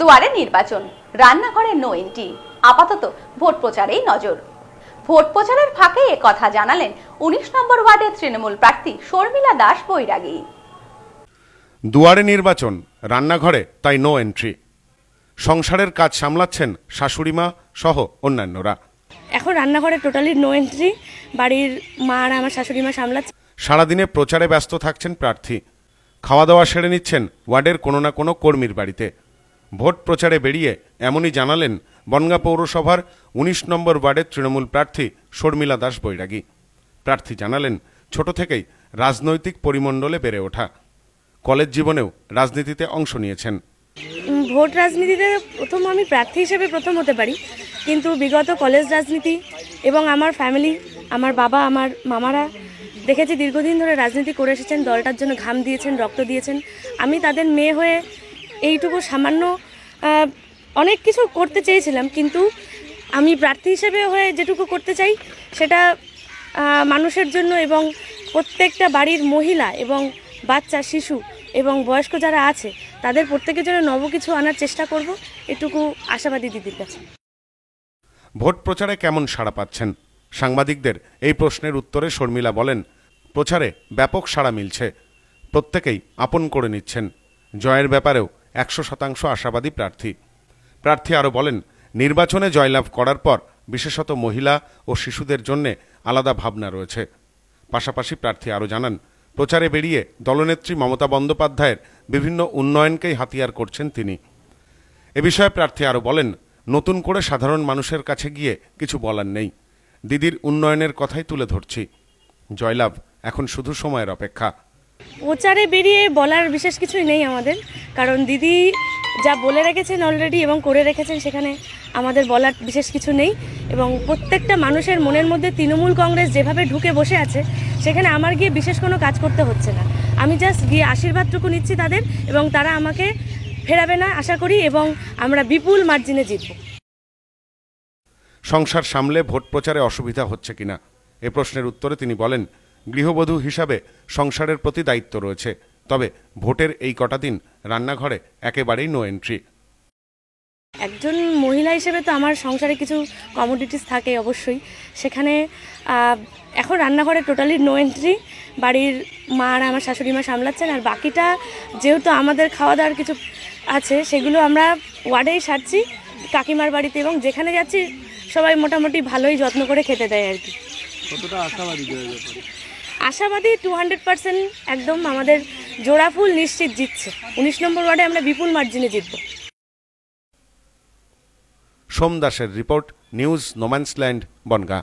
দুয়ারে নির্বাচন রান্নাঘরে নো এন্ট্রি আপাতত ভোট প্রচারেই নজর ভোট প্রচারের ফাঁকে কথা জানালেন উনিশ নম্বর ওয়ার্ডের তৃণমূল প্রার্থী শর্মিলা দাস বৈরাগী দুয়ারে নির্বাচন রান্নাঘরে তাই নো এন্ট্রি সংসারের কাজ সামলাচ্ছেন শাশুড়িমা সহ অন্যান্যরা এখন রান্নাঘরে টোটালি নো এন্ট্রি বাড়ির মা আর আমার শাশুড়ি মা সামলাচ্ছে সারাদিনে প্রচারে ব্যস্ত থাকছেন প্রার্থী খাওয়া দাওয়া সেরে নিচ্ছেন ওয়ার্ডের কোনো না কোনো কর্মীর বাড়িতে ভোট প্রচারে বেরিয়ে এমনই জানালেন বনগা পৌরসভার ১৯ নম্বর ওয়ার্ডের তৃণমূল প্রার্থী শর্মিলা দাস বৈরাগী প্রার্থী জানালেন ছোট থেকেই রাজনৈতিক পরিমণ্ডলে বেড়ে ওঠা কলেজ জীবনেও রাজনীতিতে অংশ নিয়েছেন ভোট রাজনীতিতে প্রথম আমি প্রার্থী হিসেবে প্রথম হতে পারি কিন্তু বিগত কলেজ রাজনীতি এবং আমার ফ্যামিলি আমার বাবা আমার মামারা দেখেছি দীর্ঘদিন ধরে রাজনীতি করে এসেছেন দলটার জন্য ঘাম দিয়েছেন রক্ত দিয়েছেন আমি তাদের মেয়ে হয়ে এইটুকু সামান্য অনেক কিছু করতে চেয়েছিলাম কিন্তু আমি প্রার্থী হিসেবে হয়ে যেটুকু করতে চাই সেটা মানুষের জন্য এবং প্রত্যেকটা বাড়ির মহিলা এবং বাচ্চা শিশু এবং বয়স্ক যারা আছে তাদের প্রত্যেকের জন্য নব কিছু আনার চেষ্টা করব এটুকু আশাবাদী দিদির কাছে ভোট প্রচারে কেমন সাড়া পাচ্ছেন সাংবাদিকদের এই প্রশ্নের উত্তরে শর্মিলা বলেন প্রচারে ব্যাপক সাড়া মিলছে প্রত্যেকেই আপন করে নিচ্ছেন জয়ের ব্যাপারেও একশো শতাংশ আশাবাদী প্রার্থী প্রার্থী আরও বলেন নির্বাচনে জয়লাভ করার পর বিশেষত মহিলা ও শিশুদের জন্যে আলাদা ভাবনা রয়েছে পাশাপাশি প্রার্থী আরও জানান প্রচারে বেরিয়ে দলনেত্রী মমতা বন্দ্যোপাধ্যায়ের বিভিন্ন উন্নয়নকেই হাতিয়ার করছেন তিনি এ বিষয়ে প্রার্থী আরও বলেন নতুন করে সাধারণ মানুষের কাছে গিয়ে কিছু বলার নেই দিদির উন্নয়নের কথাই তুলে ধরছি জয়লাভ এখন শুধু সময়ের অপেক্ষা প্রচারে বেরিয়ে বলার বিশেষ কিছুই নেই আমাদের কারণ দিদি যা বলে রেখেছেন অলরেডি এবং করে রেখেছেন সেখানে আমাদের বলার বিশেষ কিছু নেই এবং প্রত্যেকটা মানুষের মনের মধ্যে তৃণমূল কংগ্রেস যেভাবে ঢুকে বসে আছে সেখানে আমার গিয়ে বিশেষ কোনো কাজ করতে হচ্ছে না আমি জাস্ট গিয়ে আশীর্বাদটুকু নিচ্ছি তাদের এবং তারা আমাকে ফেরাবে না আশা করি এবং আমরা বিপুল মার্জিনে জিতব সংসার সামলে ভোট প্রচারে অসুবিধা হচ্ছে কিনা এ প্রশ্নের উত্তরে তিনি বলেন গৃহবধূ হিসাবে সংসারের প্রতি দায়িত্ব রয়েছে তবে ভোটের এই কটা দিন রান্নাঘরে একেবারেই নো এন্ট্রি একজন মহিলা হিসেবে তো আমার সংসারে কিছু কমোডিটিস থাকে অবশ্যই সেখানে এখন রান্নাঘরে টোটালি নো এন্ট্রি বাড়ির মা আর আমার শাশুড়ি মা সামলাচ্ছেন আর বাকিটা যেহেতু আমাদের খাওয়া দাওয়ার কিছু আছে সেগুলো আমরা ওয়ার্ডেই সারছি কাকিমার বাড়িতে এবং যেখানে যাচ্ছি সবাই মোটামুটি ভালোই যত্ন করে খেতে দেয় আর কি আশাবাদী টু হান্ড্রেড পার্সেন্ট একদম আমাদের জোড়াফুল নিশ্চিত জিতছে উনিশ নম্বর ওয়ার্ডে আমরা বিপুল মার্জিনে জিতব সোমদাসের রিপোর্ট নিউজ নোম্যান্সল্যান্ড বনগা